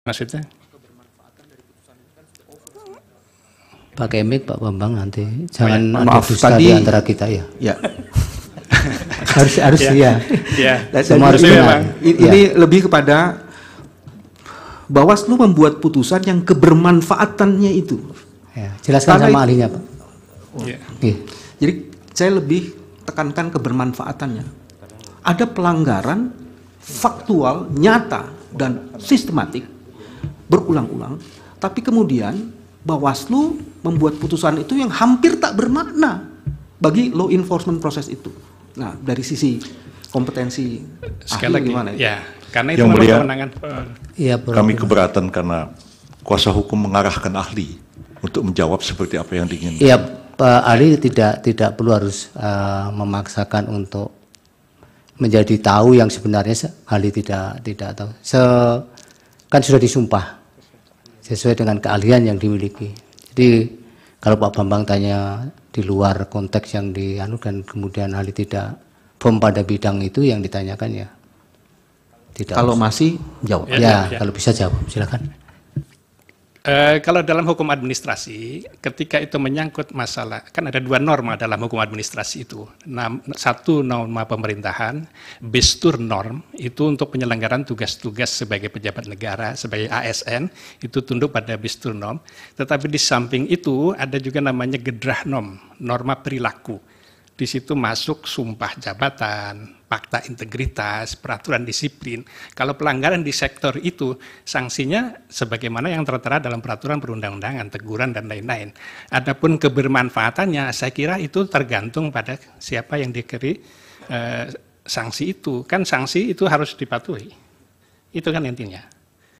nasibnya Pakai mic Pak Bambang nanti. Oh, ya. Jangan ya, maaf, tadi, antara kita ya. Ya. harus harus ya. ya. ya. Semua harus benar. Ini, ya. lebih kepada Bawaslu membuat putusan yang kebermanfaatannya itu. Ya, jelaskan Karena sama ahlinya, Pak. Oh. Ya. Iya. Jadi saya lebih tekankan kebermanfaatannya. Ada pelanggaran faktual, nyata dan sistematik berulang-ulang, tapi kemudian Bawaslu membuat putusan itu yang hampir tak bermakna bagi law enforcement proses itu. Nah, dari sisi kompetensi Sekali lagi, gimana? Ya, karena itu yang Iya, kami keberatan karena kuasa hukum mengarahkan ahli untuk menjawab seperti apa yang diinginkan. Iya, Pak Ali tidak tidak perlu harus uh, memaksakan untuk menjadi tahu yang sebenarnya ahli tidak tidak tahu. Se, kan sudah disumpah sesuai dengan keahlian yang dimiliki. Jadi kalau Pak Bambang tanya di luar konteks yang anu dan kemudian ahli tidak firm pada bidang itu yang ditanyakan ya. Tidak. Kalau masih jawab. Ya, ya, ya. kalau bisa jawab silakan. E, kalau dalam hukum administrasi, ketika itu menyangkut masalah, kan ada dua norma dalam hukum administrasi itu. Satu norma pemerintahan, bestur norm, itu untuk penyelenggaraan tugas-tugas sebagai pejabat negara, sebagai ASN, itu tunduk pada bestur norm. Tetapi di samping itu ada juga namanya gedrah norm, norma perilaku di situ masuk sumpah jabatan, fakta integritas, peraturan disiplin. Kalau pelanggaran di sektor itu, sanksinya sebagaimana yang tertera dalam peraturan perundang-undangan, teguran, dan lain-lain. Adapun kebermanfaatannya, saya kira itu tergantung pada siapa yang dikeri eh, sanksi itu. Kan sanksi itu harus dipatuhi. Itu kan intinya.